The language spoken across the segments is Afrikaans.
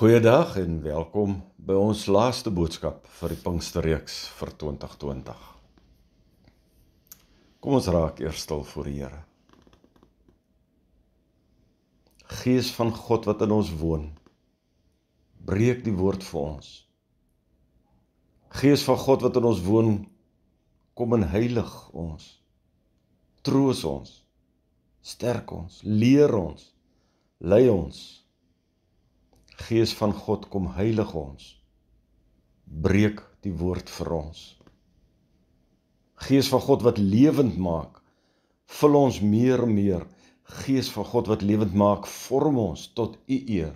Goeiedag en welkom by ons laaste boodskap vir die Pinksterreeks vir 2020. Kom ons raak eers stil voor die Here. Gees van God wat in ons woon, breek die woord vir ons. Gees van God wat in ons woon, kom en heilig ons. Troos ons. Sterk ons, leer ons, lei ons Gees van God, kom heilig ons. Breek die woord vir ons. Gees van God wat lewend maak, vul ons meer en meer. Gees van God wat lewend maak, vorm ons tot U eer.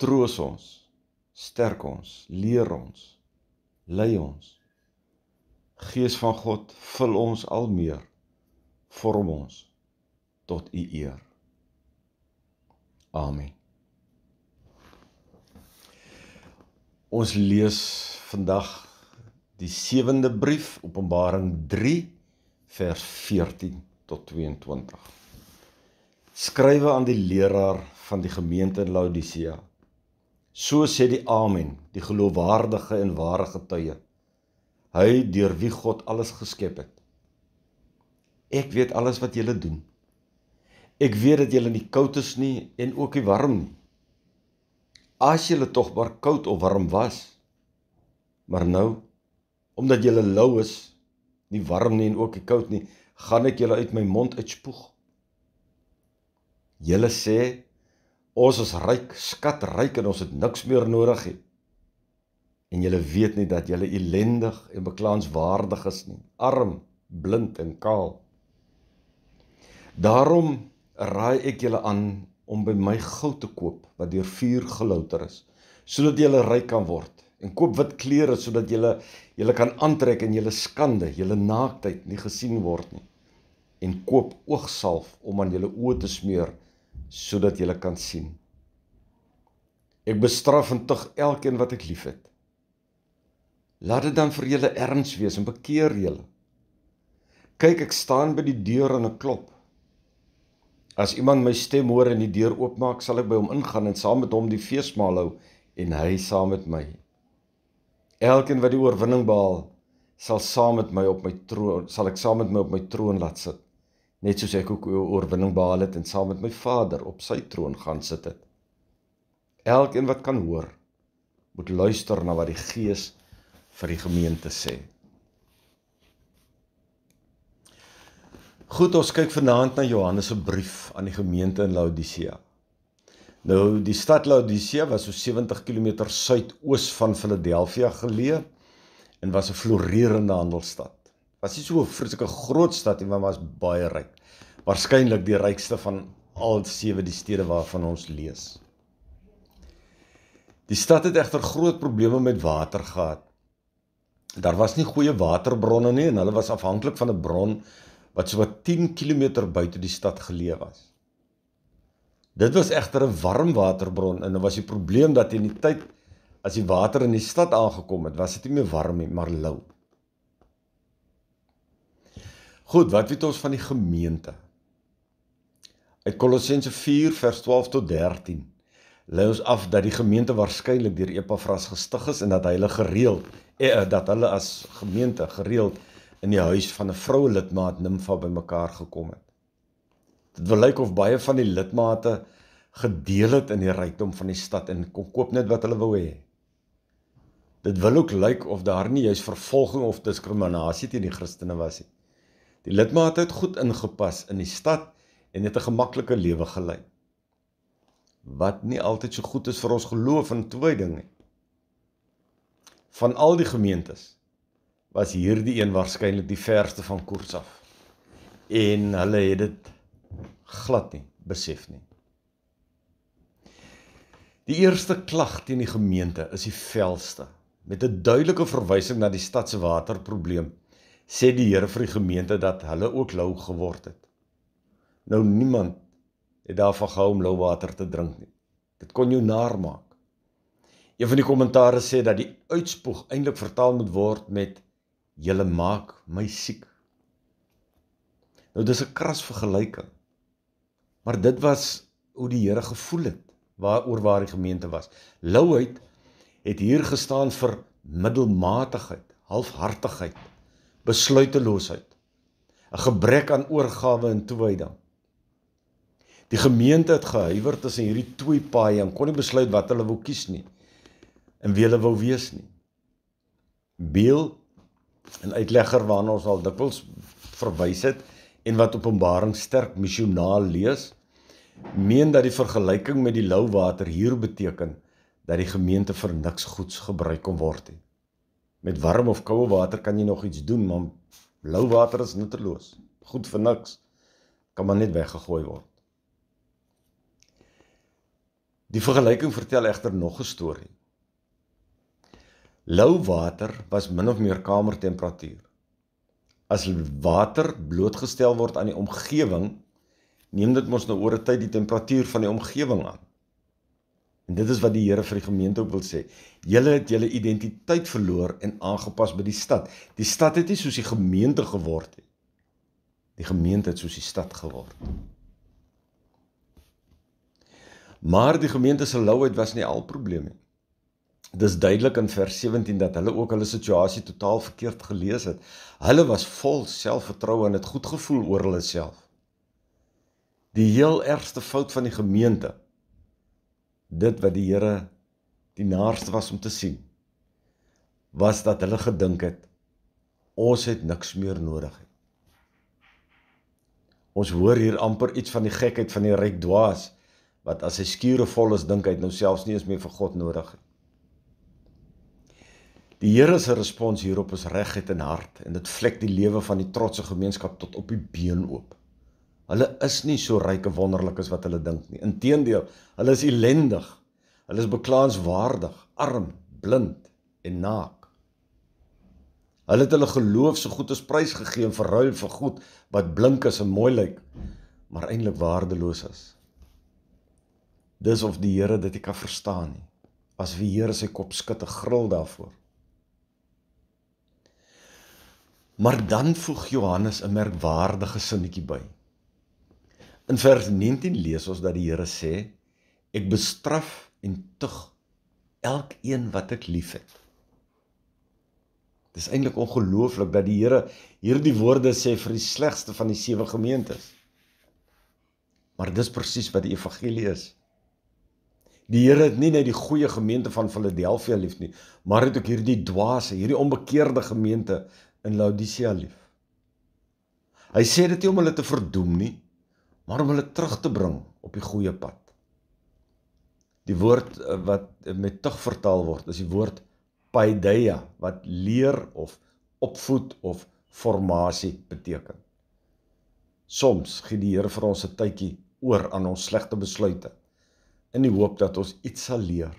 Troos ons, sterk ons, leer ons, lei ons. Gees van God, vul ons al meer. Vorm ons tot U eer. Amen. Ons lees vandag die 7de brief Openbaring 3 vers 14 tot 22. Skrywe aan die leraar van die gemeente in Laodicea. So sê die Amen, die geloofwaardige en ware getuie. Hy deur wie God alles geskep het. Ek weet alles wat julle doen. Ek weet dat julle nie koud is nie en ook nie warm nie as jy tog maar koud of warm was. Maar nou, omdat jy lou is, nie warm nie en ook nie koud nie, gaan ek julle uit my mond uitspoeg. Julle sê ons is ryk, skatryk en ons het niks meer nodig nie. En julle weet nie dat julle ellendig en beklaanswaardig is nie, arm, blind en kaal. Daarom raai ek julle aan om by my goud te koop wat deur vuur gelouter is sodat jy ryk kan word en koop wit klere sodat jy jy kan aantrek en jy skande jy naaktheid nie gesien word nie en koop oogsalf om aan jou oë te smeer sodat jy kan sien ek bestraf en tug elkeen wat ek liefhet laat dit dan vir julle erns wees en bekeer julle kyk ek staan by die deur en ek klop As iemand my stem hoor en die deur oopmaak, sal ek by hom ingaan en saam met hom die feesmaal hou en hy saam met my. Elkeen wat die oorwinning behaal, sal saam met my op my troon, sal ek saam met my op my troon laat sit, net soos ek ook oorwinning behaal het en saam met my Vader op sy troon gaan sit het. Elkeen wat kan hoor, moet luister na wat die Gees vir die gemeente sê. Goed, ons kyk vanaand na Johannes se brief aan die gemeente in Laodicea. Nou, die stad Laodicea was so 70 km suidoos van Philadelphia geleë en was 'n florerende handelsstad. Was nie so 'n vreeslike groot stad nie, maar was baie ryk. Waarskynlik die rykste van al sewe die stede waarvan ons lees. Die stad het egter groot probleme met water gehad. Daar was nie goeie waterbronne nie en hulle was afhanklik van 'n bron wat so wat 10 km buite die stad geleë was. Dit was egter 'n warmwaterbron en dit was die probleem dat in die tyd as die water in die stad aangekom het, was dit nie meer warm nie, maar lou. Goed, wat weet ons van die gemeente? Uit Kolossense 4 vers 12 tot 13 lê ons af dat die gemeente waarskynlik deur Epafras gestig is en dat hulle gereeld eh, eh dat hulle as gemeente gereeld in die huis van 'n vroue lidmaat Nimfa bymekaar gekom het. Dit wil lyk of baie van die lidmate gedeel het in die rykdom van die stad en kom koop net wat hulle wou hê. Dit wil ook lyk of daar nie juis vervolging of diskriminasie teen die Christene was nie. Die lidmate het goed ingepas in die stad en het 'n gemaklike lewe gelei. Wat nie altyd so goed is vir ons geloof en toewyding nie. Van al die gemeentes was hierdie een waarskynlik die verste van koers af. En hulle het dit glad nie besef nie. Die eerste klag teen die gemeente is die velste. Met 'n duidelike verwysing na die stad se waterprobleem sê die Here vir die gemeente dat hulle ook lou geword het. Nou niemand het daarvan gehou om lou water te drink nie. Dit kon jou naar maak. Een van die kommentaars sê dat die uitspoeg eintlik vertaal moet word met julle maak my siek. Nou dis 'n kras vergelyking. Maar dit was hoe die Here gevoel het waaroor waar die gemeente was. Louheid het hier gestaan vir middelmatigheid, halfhartigheid, besluiteloosheid, 'n gebrek aan oorgawe en toewyding. Die gemeente het gehuiwer tussen hierdie twee paaie en kon nie besluit wat hulle wou kies nie en wie hulle wou wees nie. Beel 'n uitlegger waarna ons al dikwels verwys het en wat Openbaring sterk missionaal lees, meen dat die vergelyking met die lou water hier beteken dat die gemeente vir niks goeds gebruik kon word nie. Met warm of koue water kan jy nog iets doen, maar lou water is nutteloos. Goed vir niks kan maar net weggegooi word. Die vergelyking vertel egter nog 'n storie. Lou water was min of meer kamertemperatuur. As water blootgestel word aan die omgewing, neem dit mos nou oor 'n tyd die temperatuur van die omgewing aan. En dit is wat die Here vir die gemeente ook wil sê. Julle het julle identiteit verloor en aangepas by die stad. Die stad het nie soos die gemeente geword nie. Die gemeente het soos die stad geword. Maar die gemeente se louheid was nie al probleem nie. Dis duidelik in vers 17 dat hulle ook hulle situasie totaal verkeerd gelees het. Hulle was vol selfvertroue en het goed gevoel oor hulle self. Die heel ergste fout van die gemeente. Dit wat die Here die naaste was om te sien was dat hulle gedink het ons het niks meer nodig nie. Ons hoor hier amper iets van die gekheid van die ryk dwaas wat as hy skuure vol is dink hy het nou selfs nie eens meer vir God nodig nie. Die Here se respons hierop is regheid en hart en dit vlek die lewe van die trotse gemeenskap tot op die been oop. Hulle is nie so ryk en wonderlik as wat hulle dink nie. Inteendeel, hulle is ellendig. Hulle is beklaanswaardig, arm, blind en naak. Hulle het hulle geloof so goed as prys gegee en verruil vir goed wat blink is en mooi lyk, maar eintlik waardeloos is. Dis of die Here dit nie kan verstaan nie. As wie Here sy kop skud, 'n gril daarvoor. Maar dan voeg Johannes 'n merkwaardige sinnetjie by. In vers 19 lees ons dat die Here sê: "Ek bestraf en tug elkeen wat ek liefhet." Dit is eintlik ongelooflik dat die Here hierdie woorde sê vir die slegste van die sewe gemeentes. Maar dis presies wat die evangelie is. Die Here het nie net die goeie gemeente van Filadelfia lief nie, maar het ook hierdie dwaase, hierdie onbekeerde gemeente in Laodicea lief. Hy sê dit nie om hulle te verdoem nie, maar om hulle terug te bring op die goeie pad. Die woord eh, wat met tug vertaal word, is die woord paideia wat leer of opvoed of formasie beteken. Soms gee die Here vir ons 'n tydjie oor aan ons slegte besluite in die hoop dat ons iets sal leer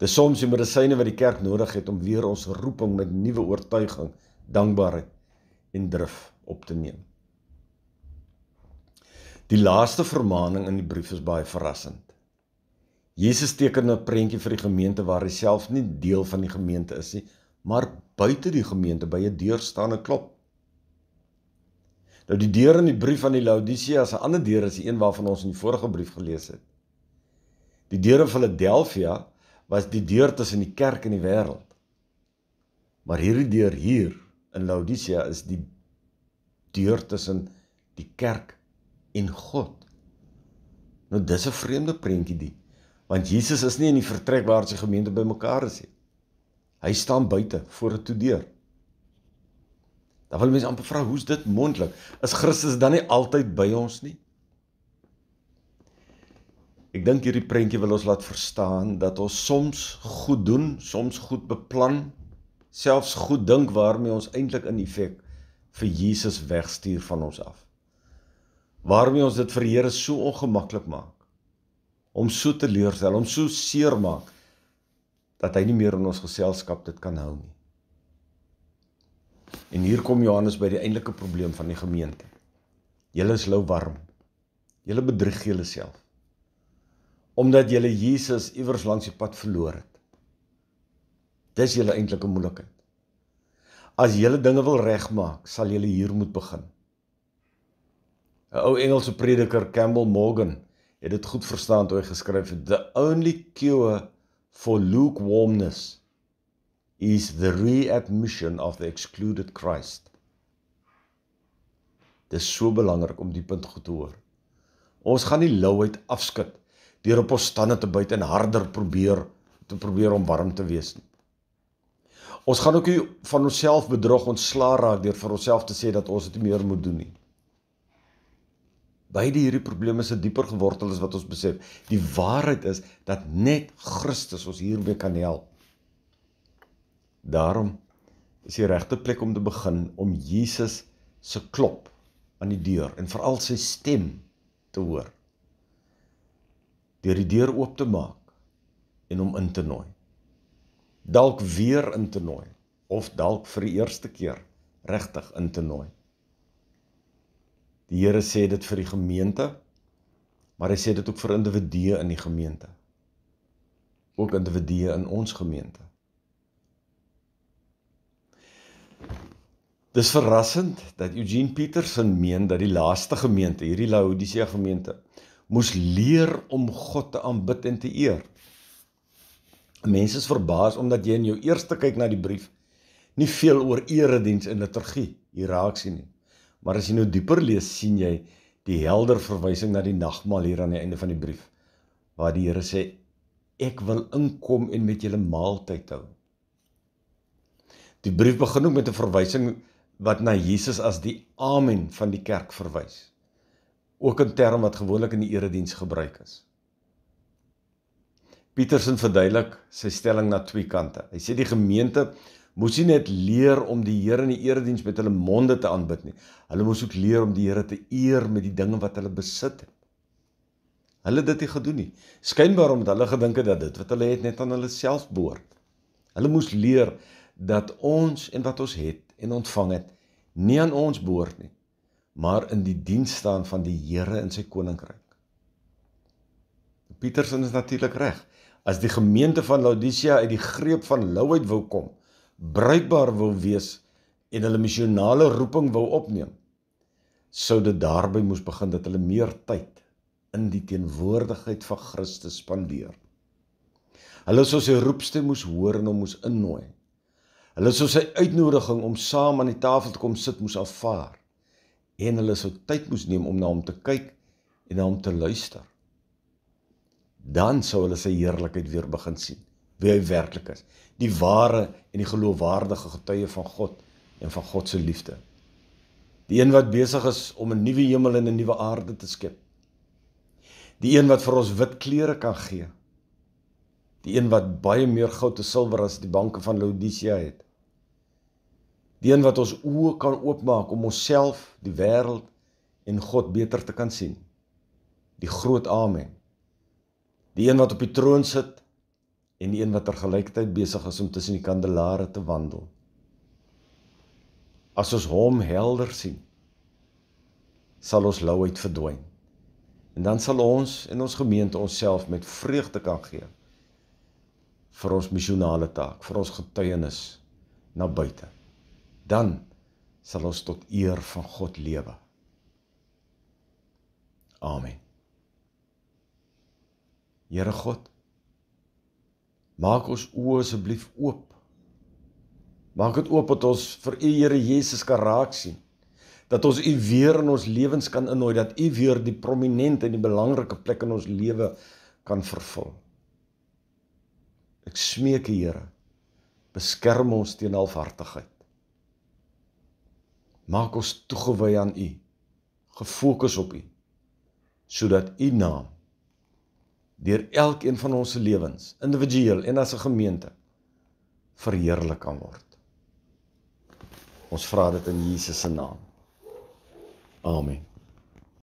Dis soms die medisyne wat die kerk nodig het om weer ons roeping met nuwe oortuiging, dankbaarheid en drif op te neem. Die laaste vermaning in die brief is baie verrassend. Jesus teken 'n prentjie vir die gemeente waar hy self nie deel van die gemeente is nie, maar buite die gemeente by 'n deur staan en klop. Nou die deur in die brief aan die Laodicea is 'n ander deur as die een waarvan ons in die vorige brief gelees het. Die deure van Philadelphia die was die deur tussen die kerk en die wêreld. Maar hierdie deur hier in Laodicea is die deur tussen die kerk en God. Nou dis 'n vreemde prentjie die, want Jesus is nie in die vertrek waar sy gemeente bymekaar is nie. Hy staan buite voor 'n toedeur. Dan wil mense amper vra, hoe's dit moontlik? Is Christus dan nie altyd by ons nie? Ek dink hierdie prentjie wil ons laat verstaan dat ons soms goed doen, soms goed beplan, selfs goed dink waarmee ons eintlik in effek vir Jesus wegstuur van ons af. Waarmee ons dit vir die Here so ongemaklik maak om so te leerstel, om so seer maak dat hy nie meer in ons geselskap dit kan hou nie. En hier kom Johannes by die eintlike probleem van die gemeente. Julle is lou warm. Julle bedrieg julle self omdat julle Jesus iewers langs die pad verloor het. Dis julle eintlike moeilikheid. As julle dinge wil regmaak, sal julle hier moet begin. 'n Ou Engelse prediker, Campbell Morgan, het dit goed verstaan toe hy geskryf het: "The only cure for lukewarmness is the readmission of the excluded Christ." Dit is so belangrik om die punt goed te hoor. Ons gaan nie louheid afskud deur op ons tande te byt en harder probeer te probeer om warm te wees. Ons gaan ook van onsself bedrog ontsla raak deur vir onsself te sê dat ons dit meer moet doen nie. Beide hierdie probleme is dieper gewortel as wat ons besef. Die waarheid is dat net Christus ons hierbe kan help. Daarom is die regte plek om te begin om Jesus se klop aan die deur en veral sy stem te hoor deur die deur oop te maak en hom in te nooi. Dalk weer in te nooi of dalk vir die eerste keer regtig in te nooi. Die Here sê dit vir die gemeente, maar hy sê dit ook vir individue in die gemeente. Ook individue in ons gemeente. Dis verrassend dat Eugene Petersen meen dat die laaste gemeente, hierdie Laodicea gemeente, moes leer om God te aanbid en te eer. Mense is verbaas omdat jy in jou eerste kyk na die brief nie veel oor erediens en liturgie hier raak sien nie. Maar as jy nou dieper lees, sien jy die helder verwysing na die nagmaal hier aan die einde van die brief waar die Here sê ek wil inkom en met julle maaltyd hou. Die brief begin ook met 'n verwysing wat na Jesus as die amen van die kerk verwys ook 'n term wat gewoonlik in die erediens gebruik is. Petersen verduidelik sy stelling na twee kante. Hy sê die gemeente moes nie net leer om die Here in die erediens met hulle monde te aanbid nie. Hulle moes ook leer om die Here te eer met die dinge wat hulle besit het. Hulle het dit nie gedoen nie. Skynbaar omdat hulle gedink het dat dit wat hulle het net aan hulle self behoort. Hulle moes leer dat ons en wat ons het en ontvang het nie aan ons behoort nie, maar in die diens staan van die Here in sy koninkryk. Petersen is natuurlik reg. As die gemeente van Laodicea uit die greep van louheid wou kom, bruikbaar wou wees en hulle missionale roeping wou opneem, sou dit daarby moes begin dat hulle meer tyd in die teenwoordigheid van Christus spandeer. Hulle sou sy roepstem moes hoor en hom moes innooi. Hulle sou sy uitnodiging om saam aan die tafel te kom sit moes afvaar en hulle sou tyd moes neem om na hom te kyk en na hom te luister. Dan sou hulle sy heerlikheid weer begin sien, wie hy werklik is, die ware en die geloofwaardige getuie van God en van God se liefde. Die een wat besig is om 'n nuwe hemel en 'n nuwe aarde te skep. Die een wat vir ons wit klere kan gee. Die een wat baie meer goud en silwer as die banke van Laodicea het die een wat ons oë kan oopmaak om onsself, die wêreld en God beter te kan sien. Die groot amen. Die een wat op die troon sit en die een wat tergelykheid besig is om tussen die kandelare te wandel. As ons hom helder sien, sal ons louheid verdwyn. En dan sal ons en ons gemeente onsself met vreugde kan gee vir ons missionale taak, vir ons getuienis na buite dan sal ons tot eer van God lewe. Amen. Here God, maak ons oë asseblief oop. Maak dit oop dat ons vir U Here Jesus kan raak sien. Dat ons U weer in ons lewens kan innooi, dat U weer die prominente en die belangrike plek in ons lewe kan vervul. Ek smeek U Here, beskerm ons teen alhartigheid maak ons toegewy aan U, gefokus op U, sodat U naam deur elkeen van ons se lewens, individueel en as 'n gemeente, verheerlik kan word. Ons vra dit in Jesus se naam. Amen.